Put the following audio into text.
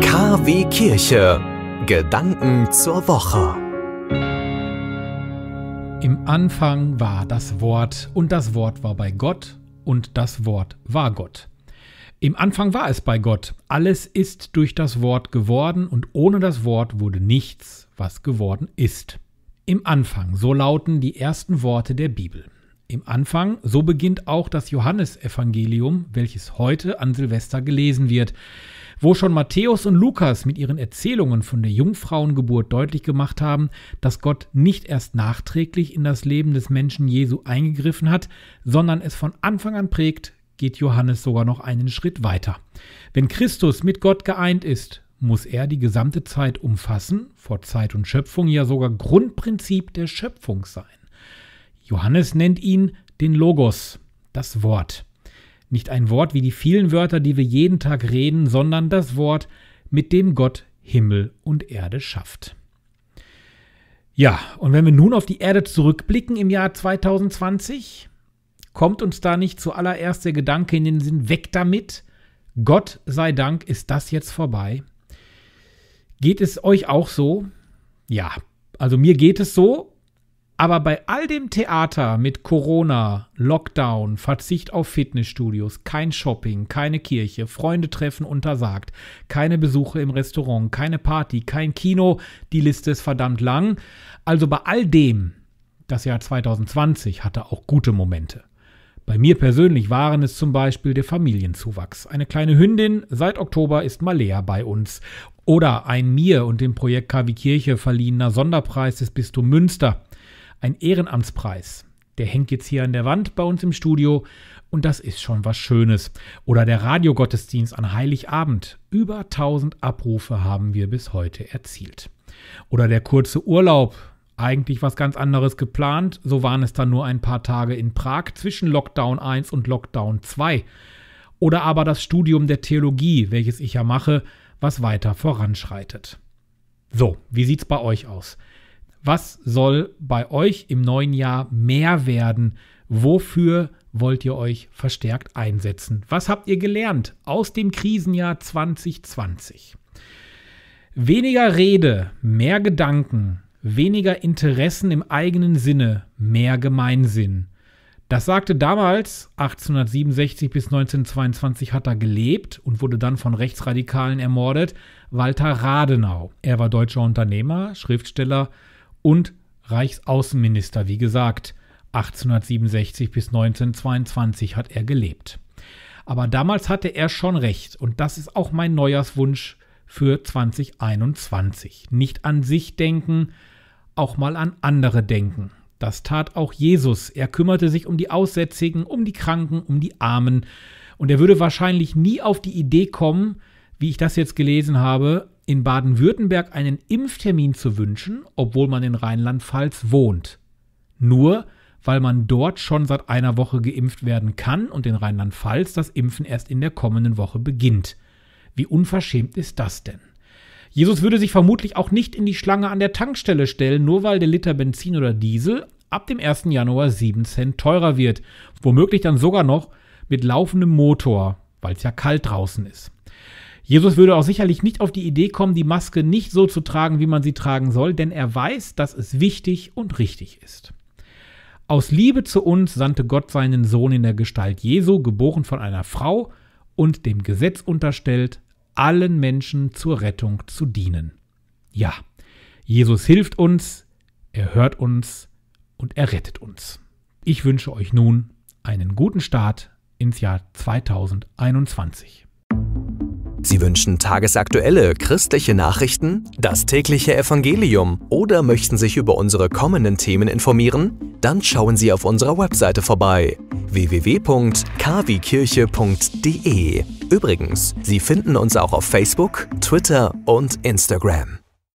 KW Kirche. Gedanken zur Woche. Im Anfang war das Wort und das Wort war bei Gott und das Wort war Gott. Im Anfang war es bei Gott. Alles ist durch das Wort geworden und ohne das Wort wurde nichts, was geworden ist. Im Anfang, so lauten die ersten Worte der Bibel. Im Anfang, so beginnt auch das Johannesevangelium, welches heute an Silvester gelesen wird. Wo schon Matthäus und Lukas mit ihren Erzählungen von der Jungfrauengeburt deutlich gemacht haben, dass Gott nicht erst nachträglich in das Leben des Menschen Jesu eingegriffen hat, sondern es von Anfang an prägt, geht Johannes sogar noch einen Schritt weiter. Wenn Christus mit Gott geeint ist, muss er die gesamte Zeit umfassen, vor Zeit und Schöpfung ja sogar Grundprinzip der Schöpfung sein. Johannes nennt ihn den Logos, das Wort. Nicht ein Wort wie die vielen Wörter, die wir jeden Tag reden, sondern das Wort, mit dem Gott Himmel und Erde schafft. Ja, und wenn wir nun auf die Erde zurückblicken im Jahr 2020, kommt uns da nicht zuallererst der Gedanke in den Sinn, weg damit, Gott sei Dank ist das jetzt vorbei. Geht es euch auch so? Ja, also mir geht es so aber bei all dem Theater mit Corona, Lockdown, Verzicht auf Fitnessstudios, kein Shopping, keine Kirche, Freunde treffen untersagt, keine Besuche im Restaurant, keine Party, kein Kino, die Liste ist verdammt lang. Also bei all dem, das Jahr 2020 hatte auch gute Momente. Bei mir persönlich waren es zum Beispiel der Familienzuwachs. Eine kleine Hündin, seit Oktober ist Malea bei uns. Oder ein mir und dem Projekt KW Kirche verliehener Sonderpreis des Bistum Münster ein Ehrenamtspreis. Der hängt jetzt hier an der Wand bei uns im Studio und das ist schon was Schönes. Oder der Radiogottesdienst an Heiligabend. Über 1000 Abrufe haben wir bis heute erzielt. Oder der kurze Urlaub. Eigentlich was ganz anderes geplant, so waren es dann nur ein paar Tage in Prag zwischen Lockdown 1 und Lockdown 2. Oder aber das Studium der Theologie, welches ich ja mache, was weiter voranschreitet. So, wie sieht's bei euch aus? Was soll bei euch im neuen Jahr mehr werden? Wofür wollt ihr euch verstärkt einsetzen? Was habt ihr gelernt aus dem Krisenjahr 2020? Weniger Rede, mehr Gedanken, weniger Interessen im eigenen Sinne, mehr Gemeinsinn. Das sagte damals 1867 bis 1922 hat er gelebt und wurde dann von Rechtsradikalen ermordet, Walter Radenau. Er war deutscher Unternehmer, Schriftsteller, und Reichsaußenminister, wie gesagt. 1867 bis 1922 hat er gelebt. Aber damals hatte er schon recht und das ist auch mein Neujahrswunsch für 2021. Nicht an sich denken, auch mal an andere denken. Das tat auch Jesus. Er kümmerte sich um die Aussätzigen, um die Kranken, um die Armen. Und er würde wahrscheinlich nie auf die Idee kommen, wie ich das jetzt gelesen habe, in Baden-Württemberg einen Impftermin zu wünschen, obwohl man in Rheinland-Pfalz wohnt. Nur weil man dort schon seit einer Woche geimpft werden kann und in Rheinland-Pfalz das Impfen erst in der kommenden Woche beginnt. Wie unverschämt ist das denn? Jesus würde sich vermutlich auch nicht in die Schlange an der Tankstelle stellen, nur weil der Liter Benzin oder Diesel ab dem 1. Januar 7 Cent teurer wird, womöglich dann sogar noch mit laufendem Motor, weil es ja kalt draußen ist. Jesus würde auch sicherlich nicht auf die Idee kommen, die Maske nicht so zu tragen, wie man sie tragen soll, denn er weiß, dass es wichtig und richtig ist. Aus Liebe zu uns sandte Gott seinen Sohn in der Gestalt Jesu, geboren von einer Frau und dem Gesetz unterstellt, allen Menschen zur Rettung zu dienen. Ja, Jesus hilft uns, er hört uns und er rettet uns. Ich wünsche euch nun einen guten Start ins Jahr 2021. Sie wünschen tagesaktuelle christliche Nachrichten, das tägliche Evangelium oder möchten sich über unsere kommenden Themen informieren? Dann schauen Sie auf unserer Webseite vorbei www.kwkirche.de. Übrigens, Sie finden uns auch auf Facebook, Twitter und Instagram.